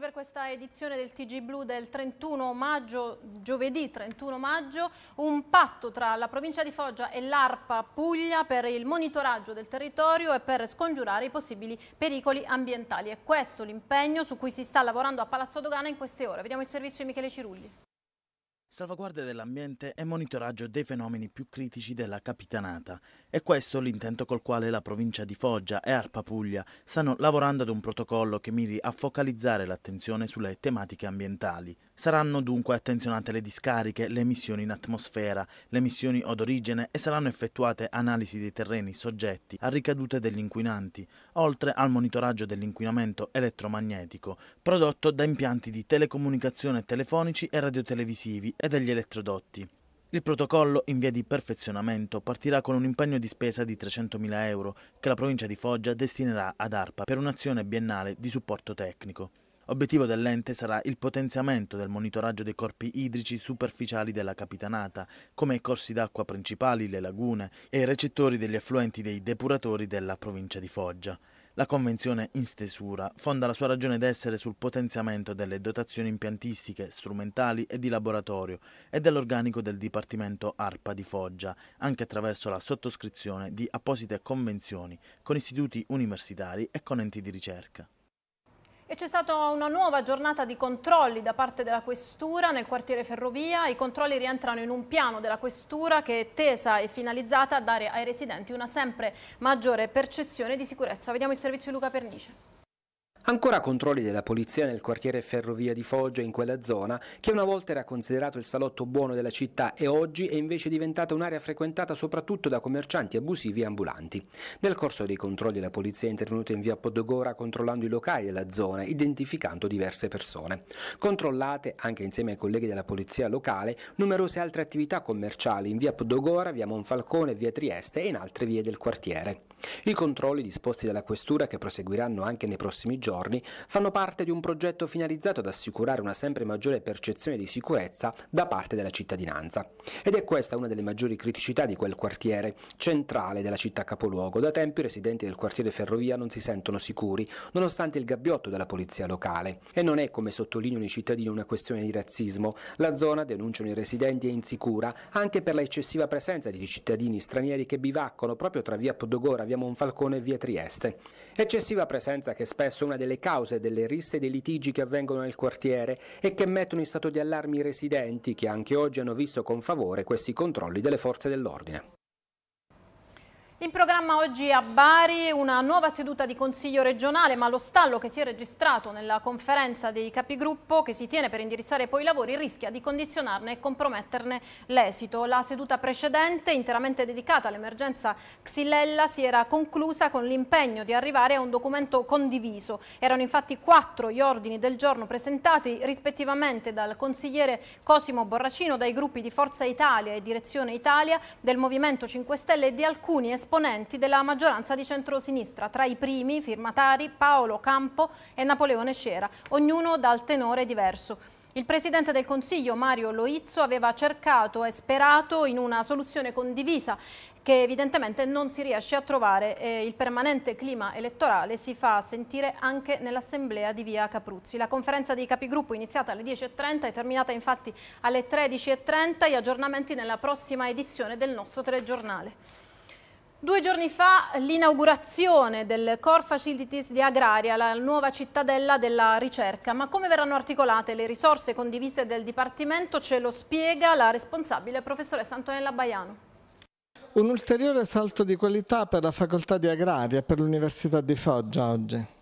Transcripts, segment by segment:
per questa edizione del TG Blu del 31 maggio, giovedì 31 maggio, un patto tra la provincia di Foggia e l'ARPA Puglia per il monitoraggio del territorio e per scongiurare i possibili pericoli ambientali. È questo l'impegno su cui si sta lavorando a Palazzo Dogana in queste ore. Vediamo il servizio di Michele Cirulli salvaguardia dell'ambiente e monitoraggio dei fenomeni più critici della capitanata. È questo l'intento col quale la provincia di Foggia e Arpa Puglia stanno lavorando ad un protocollo che miri a focalizzare l'attenzione sulle tematiche ambientali, Saranno dunque attenzionate le discariche, le emissioni in atmosfera, le emissioni od origine e saranno effettuate analisi dei terreni soggetti a ricadute degli inquinanti, oltre al monitoraggio dell'inquinamento elettromagnetico prodotto da impianti di telecomunicazione telefonici e radiotelevisivi e degli elettrodotti. Il protocollo in via di perfezionamento partirà con un impegno di spesa di 300.000 euro che la provincia di Foggia destinerà ad ARPA per un'azione biennale di supporto tecnico. Obiettivo dell'ente sarà il potenziamento del monitoraggio dei corpi idrici superficiali della capitanata, come i corsi d'acqua principali, le lagune e i recettori degli affluenti dei depuratori della provincia di Foggia. La Convenzione in stesura fonda la sua ragione d'essere sul potenziamento delle dotazioni impiantistiche, strumentali e di laboratorio e dell'organico del Dipartimento ARPA di Foggia, anche attraverso la sottoscrizione di apposite convenzioni con istituti universitari e con enti di ricerca. E c'è stata una nuova giornata di controlli da parte della Questura nel quartiere Ferrovia. I controlli rientrano in un piano della Questura che è tesa e finalizzata a dare ai residenti una sempre maggiore percezione di sicurezza. Vediamo il servizio di Luca Pernice. Ancora controlli della polizia nel quartiere Ferrovia di Foggia, in quella zona, che una volta era considerato il salotto buono della città e oggi è invece diventata un'area frequentata soprattutto da commercianti abusivi e ambulanti. Nel corso dei controlli la polizia è intervenuta in via Podogora controllando i locali della zona, identificando diverse persone. Controllate, anche insieme ai colleghi della polizia locale, numerose altre attività commerciali in via Podogora, via Monfalcone, via Trieste e in altre vie del quartiere. I controlli disposti dalla questura, che proseguiranno anche nei prossimi giorni, giorni fanno parte di un progetto finalizzato ad assicurare una sempre maggiore percezione di sicurezza da parte della cittadinanza. Ed è questa una delle maggiori criticità di quel quartiere, centrale della città capoluogo. Da tempo i residenti del quartiere Ferrovia non si sentono sicuri, nonostante il gabbiotto della polizia locale. E non è, come sottolineano i cittadini, una questione di razzismo. La zona, denunciano i residenti, è insicura anche per l'eccessiva presenza di cittadini stranieri che bivaccano proprio tra via Podogora, via Monfalcone e via Trieste. Eccessiva presenza che spesso è una delle cause delle risse e dei litigi che avvengono nel quartiere e che mettono in stato di allarme i residenti che anche oggi hanno visto con favore questi controlli delle forze dell'ordine. In programma oggi a Bari una nuova seduta di Consiglio regionale, ma lo stallo che si è registrato nella conferenza dei capigruppo che si tiene per indirizzare poi i lavori rischia di condizionarne e comprometterne l'esito. La seduta precedente, interamente dedicata all'emergenza Xylella, si era conclusa con l'impegno di arrivare a un documento condiviso. Erano infatti quattro gli ordini del giorno presentati rispettivamente dal consigliere Cosimo Borracino, dai gruppi di Forza Italia e Direzione Italia, del Movimento 5 Stelle e di alcuni esperti esponenti della maggioranza di centrosinistra, tra i primi firmatari Paolo Campo e Napoleone Scera, ognuno dal tenore diverso. Il Presidente del Consiglio Mario Loizzo aveva cercato e sperato in una soluzione condivisa che evidentemente non si riesce a trovare. e eh, il permanente clima elettorale si fa sentire anche nell'assemblea di via Capruzzi. La conferenza dei capigruppo iniziata alle 10.30 è terminata infatti alle 13.30. Gli aggiornamenti nella prossima edizione del nostro telegiornale. Due giorni fa l'inaugurazione del Core Facilities di Agraria, la nuova cittadella della ricerca. Ma come verranno articolate le risorse condivise del Dipartimento ce lo spiega la responsabile professoressa Antonella Baiano. Un ulteriore salto di qualità per la facoltà di Agraria e per l'Università di Foggia oggi.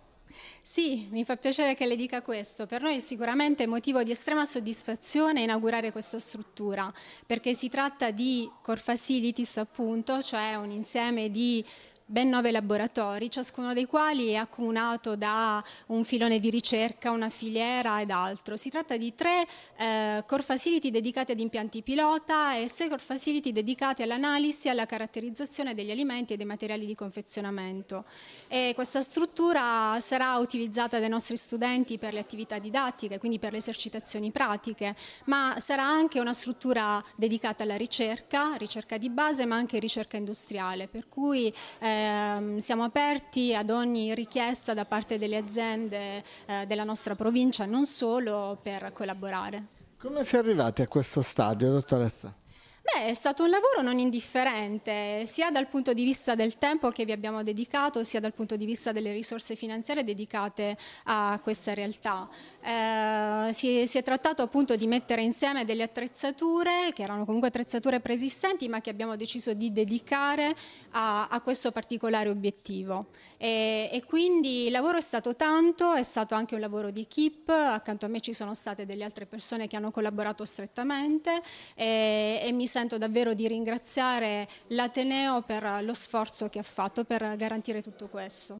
Sì, mi fa piacere che le dica questo. Per noi è sicuramente motivo di estrema soddisfazione inaugurare questa struttura, perché si tratta di core facilities, appunto, cioè un insieme di ben nove laboratori, ciascuno dei quali è accomunato da un filone di ricerca, una filiera ed altro. Si tratta di tre eh, core facility dedicate ad impianti pilota e sei core facility dedicate all'analisi e alla caratterizzazione degli alimenti e dei materiali di confezionamento. E questa struttura sarà utilizzata dai nostri studenti per le attività didattiche, quindi per le esercitazioni pratiche, ma sarà anche una struttura dedicata alla ricerca, ricerca di base ma anche ricerca industriale, per cui eh, eh, siamo aperti ad ogni richiesta da parte delle aziende eh, della nostra provincia, non solo, per collaborare. Come si è arrivati a questo stadio, dottoressa? Beh, è stato un lavoro non indifferente, sia dal punto di vista del tempo che vi abbiamo dedicato, sia dal punto di vista delle risorse finanziarie dedicate a questa realtà. Eh, si, si, è trattato appunto di mettere insieme delle attrezzature, che erano comunque attrezzature preesistenti, ma che abbiamo deciso di dedicare a, a questo particolare obiettivo. E, e quindi il lavoro è stato tanto, è stato anche un lavoro di equip, accanto a me ci sono state delle altre persone che hanno collaborato strettamente e, e mi sembra sento davvero di ringraziare l'Ateneo per lo sforzo che ha fatto per garantire tutto questo.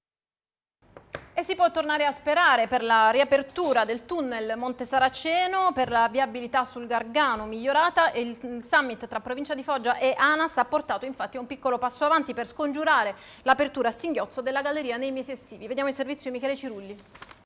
E si può tornare a sperare per la riapertura del tunnel Monte Saraceno, per la viabilità sul Gargano migliorata e il summit tra provincia di Foggia e ANAS ha portato infatti un piccolo passo avanti per scongiurare l'apertura a singhiozzo della galleria nei mesi estivi. Vediamo il servizio di Michele Cirulli.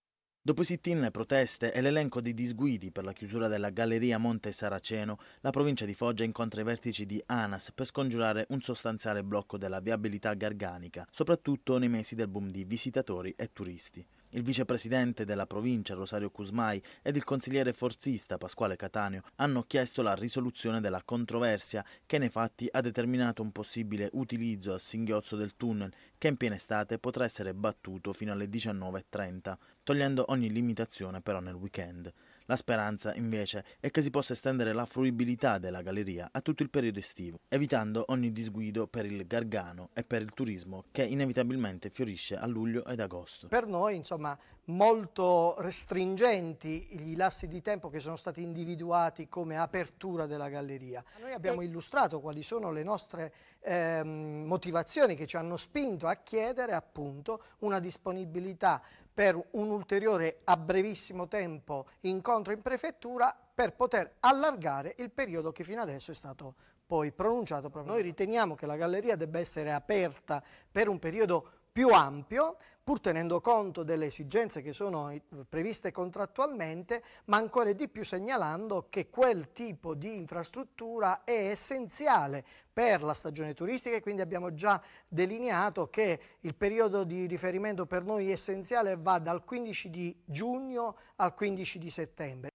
Dopo i sit-in, le proteste e l'elenco dei disguidi per la chiusura della Galleria Monte Saraceno, la provincia di Foggia incontra i vertici di ANAS per scongiurare un sostanziale blocco della viabilità garganica, soprattutto nei mesi del boom di visitatori e turisti. Il vicepresidente della provincia Rosario Cusmai ed il consigliere forzista Pasquale Cataneo hanno chiesto la risoluzione della controversia che nei fatti ha determinato un possibile utilizzo a singhiozzo del tunnel che in piena estate potrà essere battuto fino alle 19.30, togliendo ogni limitazione però nel weekend. La speranza, invece, è che si possa estendere la fruibilità della galleria a tutto il periodo estivo, evitando ogni disguido per il Gargano e per il turismo che inevitabilmente fiorisce a luglio ed agosto. Per noi, insomma, molto restringenti gli lassi di tempo che sono stati individuati come apertura della galleria. Noi abbiamo e... illustrato quali sono le nostre ehm, motivazioni che ci hanno spinto a chiedere appunto una disponibilità per un ulteriore a brevissimo tempo incontro in prefettura per poter allargare il periodo che fino adesso è stato poi pronunciato. Noi riteniamo che la galleria debba essere aperta per un periodo più ampio, pur tenendo conto delle esigenze che sono eh, previste contrattualmente, ma ancora di più segnalando che quel tipo di infrastruttura è essenziale per la stagione turistica e quindi abbiamo già delineato che il periodo di riferimento per noi essenziale va dal 15 di giugno al 15 di settembre.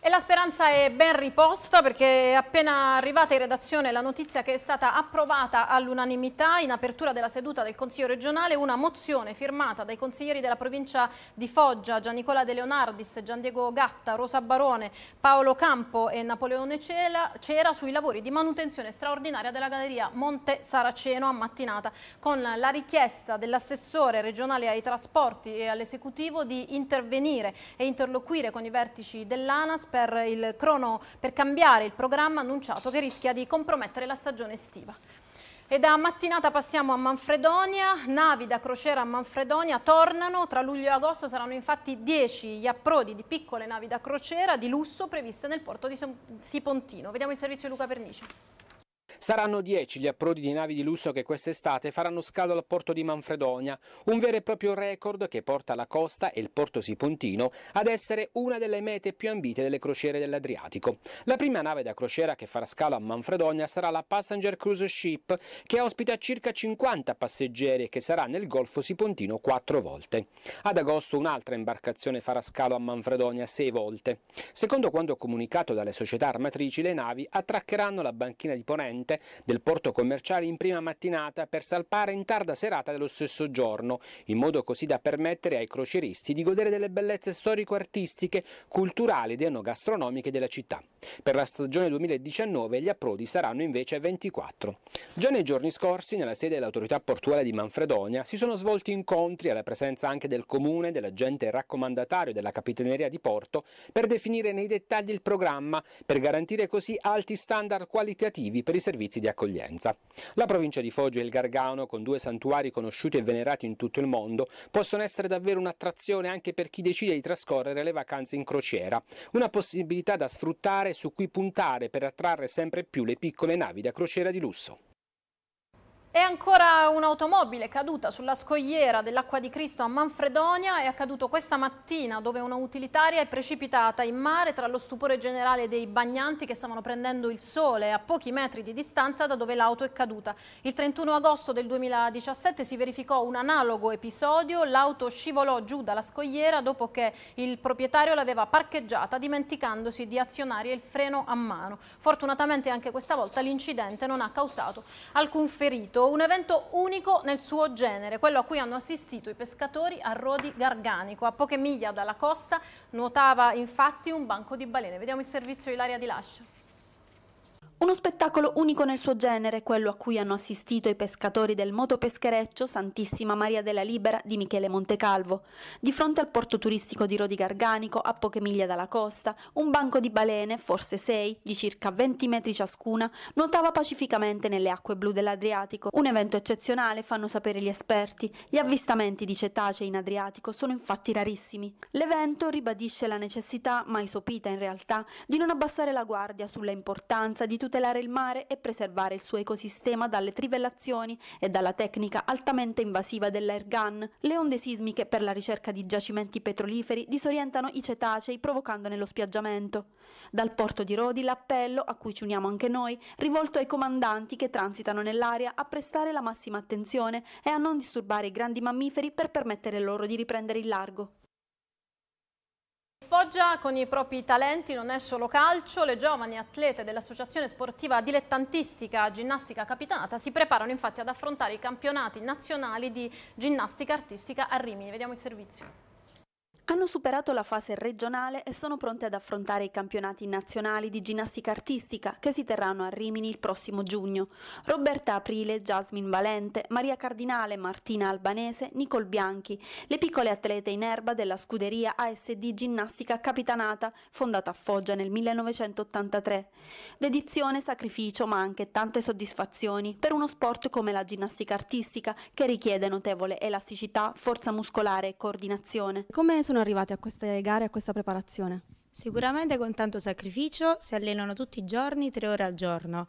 E la speranza è ben riposta perché è appena arrivata in redazione la notizia che è stata approvata all'unanimità in apertura della seduta del Consiglio regionale una mozione firmata dai consiglieri della provincia di Foggia, Gian Nicola De Leonardis, Gian Diego Gatta, Rosa Barone, Paolo Campo e Napoleone Cera, Cera sui lavori di manutenzione straordinaria della galleria Monte Saraceno a mattinata con la richiesta dell'assessore regionale ai trasporti e all'esecutivo di intervenire e interloquire con i vertici dell'ANAS per, il crono, per cambiare il programma annunciato che rischia di compromettere la stagione estiva. E da mattinata passiamo a Manfredonia, navi da crociera a Manfredonia tornano, tra luglio e agosto saranno infatti 10 gli approdi di piccole navi da crociera di lusso previste nel porto di Sipontino. Vediamo il servizio di Luca Pernice. Saranno 10 gli approdi di navi di lusso che quest'estate faranno scalo al porto di Manfredonia, un vero e proprio record che porta la costa e il porto Sipontino ad essere una delle mete più ambite delle crociere dell'Adriatico. La prima nave da crociera che farà scalo a Manfredonia sarà la Passenger Cruise Ship, che ospita circa 50 passeggeri e che sarà nel Golfo Sipontino quattro volte. Ad agosto un'altra imbarcazione farà scalo a Manfredonia sei volte. Secondo quanto comunicato dalle società armatrici, le navi attraccheranno la banchina di Ponente Ponte del porto commerciale in prima mattinata per salpare in tarda serata dello stesso giorno, in modo così da permettere ai croceristi di godere delle bellezze storico-artistiche, culturali ed enogastronomiche della città. Per la stagione 2019 gli approdi saranno invece 24. Già nei giorni scorsi, nella sede dell'autorità portuale di Manfredonia, si sono svolti incontri alla presenza anche del comune, dell'agente raccomandatario della capitaneria di Porto, per definire nei dettagli il programma, per garantire così alti standard qualitativi per i servizi servizi di accoglienza. La provincia di Foggia e il Gargano, con due santuari conosciuti e venerati in tutto il mondo, possono essere davvero un'attrazione anche per chi decide di trascorrere le vacanze in crociera, una possibilità da sfruttare su cui puntare per attrarre sempre più le piccole navi da crociera di lusso. E ancora un'automobile caduta sulla scogliera dell'Acqua di Cristo a Manfredonia è accaduto questa mattina dove una utilitaria è precipitata in mare tra lo stupore generale dei bagnanti che stavano prendendo il sole a pochi metri di distanza da dove l'auto è caduta. Il 31 agosto del 2017 si verificò un analogo episodio, l'auto scivolò giù dalla scogliera dopo che il proprietario l'aveva parcheggiata dimenticandosi di azionare il freno a mano. Fortunatamente anche questa volta l'incidente non ha causato alcun ferito. Veneto, un evento unico nel suo genere, quello a cui hanno assistito i pescatori a Rodi Garganico. A poche miglia dalla costa nuotava infatti un banco di balene. Vediamo il servizio Ilaria Di Lascio. Uno spettacolo unico nel suo genere, quello a cui hanno assistito i pescatori del moto peschereccio Santissima Maria della Libera di Michele Montecalvo. Di fronte al porto turistico di Rodi Garganico, a poche miglia dalla costa, un banco di balene, forse sei, di circa 20 metri ciascuna, nuotava pacificamente nelle acque blu dell'Adriatico. Un evento eccezionale, fanno sapere gli esperti. Gli avvistamenti di cetacei in Adriatico sono infatti rarissimi. L'evento ribadisce la necessità, mai sopita in realtà, di non abbassare la guardia sulla importanza di tutti tutelare il mare e preservare il suo ecosistema dalle trivellazioni e dalla tecnica altamente invasiva dell'air gun. Le onde sismiche per la ricerca di giacimenti petroliferi disorientano i cetacei provocandone lo spiaggiamento. Dal porto di Rodi l'appello, a cui ci uniamo anche noi, rivolto ai comandanti che transitano nell'area a prestare la massima attenzione e a non disturbare i grandi mammiferi per permettere loro di riprendere il largo. Foggia con i propri talenti non è solo calcio, le giovani atlete dell'associazione sportiva dilettantistica ginnastica capitanata si preparano infatti ad affrontare i campionati nazionali di ginnastica artistica a Rimini. Vediamo il servizio. Hanno superato la fase regionale e sono pronte ad affrontare i campionati nazionali di ginnastica artistica che si terranno a Rimini il prossimo giugno. Roberta Aprile, Jasmine Valente, Maria Cardinale, Martina Albanese, Nicole Bianchi, le piccole atlete in erba della scuderia ASD Ginnastica Capitanata, fondata a Foggia nel 1983. Dedizione, sacrificio, ma anche tante soddisfazioni per uno sport come la ginnastica artistica che richiede notevole elasticità, forza muscolare e coordinazione. Come sono sono arrivati a queste gare, a questa preparazione? Sicuramente con tanto sacrificio, si allenano tutti i giorni, tre ore al giorno.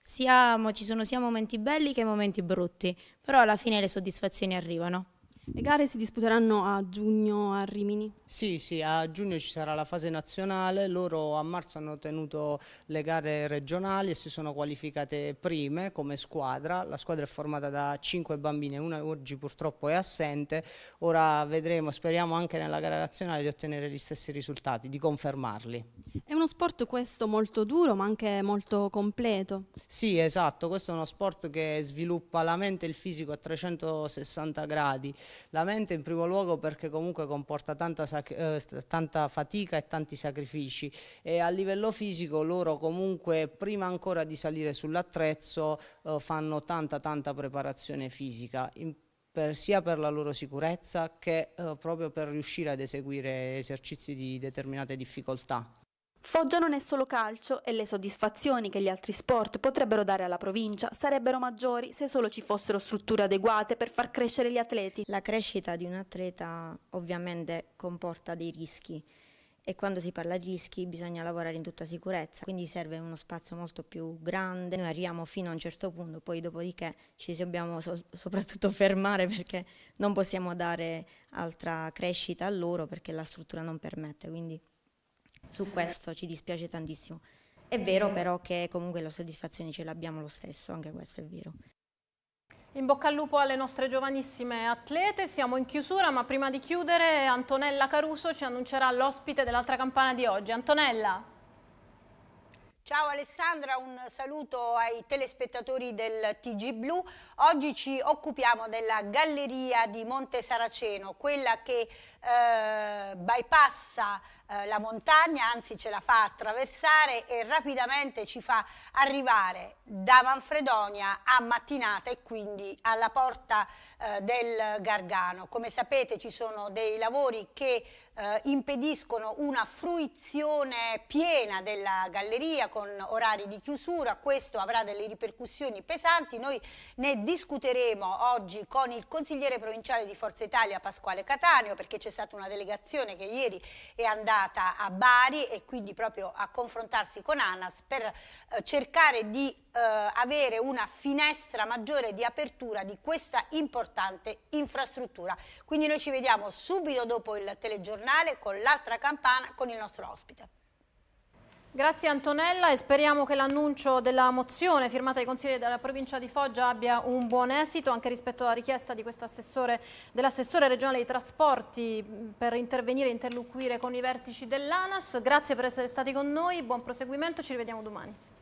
Sia, ci sono sia momenti belli che momenti brutti, però alla fine le soddisfazioni arrivano. Le gare si disputeranno a giugno a Rimini? Sì, sì, a giugno ci sarà la fase nazionale, loro a marzo hanno tenuto le gare regionali e si sono qualificate prime come squadra, la squadra è formata da cinque bambine, una oggi purtroppo è assente, ora vedremo, speriamo anche nella gara nazionale di ottenere gli stessi risultati, di confermarli. È uno sport questo molto duro ma anche molto completo. Sì, esatto, questo è uno sport che sviluppa la mente e il fisico a 360 gradi, la mente in primo luogo perché comunque comporta tanta, eh, tanta fatica e tanti sacrifici e a livello fisico loro comunque prima ancora di salire sull'attrezzo eh, fanno tanta tanta preparazione fisica. In per, sia per la loro sicurezza che eh, proprio per riuscire ad eseguire esercizi di determinate difficoltà. Foggia non è solo calcio e le soddisfazioni che gli altri sport potrebbero dare alla provincia sarebbero maggiori se solo ci fossero strutture adeguate per far crescere gli atleti. La crescita di un atleta ovviamente comporta dei rischi e quando si parla di rischi bisogna lavorare in tutta sicurezza, quindi serve uno spazio molto più grande, noi arriviamo fino a un certo punto, poi dopodiché ci dobbiamo so soprattutto fermare perché non possiamo dare altra crescita a loro perché la struttura non permette. Quindi su questo ci dispiace tantissimo. È vero però che comunque la soddisfazione ce l'abbiamo lo stesso, anche questo è vero. In bocca al lupo alle nostre giovanissime atlete, siamo in chiusura ma prima di chiudere Antonella Caruso ci annuncerà l'ospite dell'altra campana di oggi. Antonella! Ciao Alessandra, un saluto ai telespettatori del TG Blu. Oggi ci occupiamo della galleria di Monte Saraceno, quella che eh, bypassa eh, la montagna, anzi ce la fa attraversare e rapidamente ci fa arrivare da Manfredonia a Mattinata e quindi alla porta eh, del Gargano. Come sapete ci sono dei lavori che eh, impediscono una fruizione piena della galleria con orari di chiusura, questo avrà delle ripercussioni pesanti, noi ne discuteremo oggi con il consigliere provinciale di Forza Italia Pasquale Cataneo perché c'è stata una delegazione che ieri è andata a Bari e quindi proprio a confrontarsi con ANAS per eh, cercare di eh, avere una finestra maggiore di apertura di questa importante infrastruttura. Quindi noi ci vediamo subito dopo il telegiornale giornale con l'altra campana con il nostro ospite. Grazie Antonella e speriamo che l'annuncio della mozione firmata dai consiglieri della provincia di Foggia abbia un buon esito anche rispetto alla richiesta dell'assessore regionale dei trasporti per intervenire e interloquire con i vertici dell'ANAS. Grazie per essere stati con noi, buon proseguimento, ci rivediamo domani.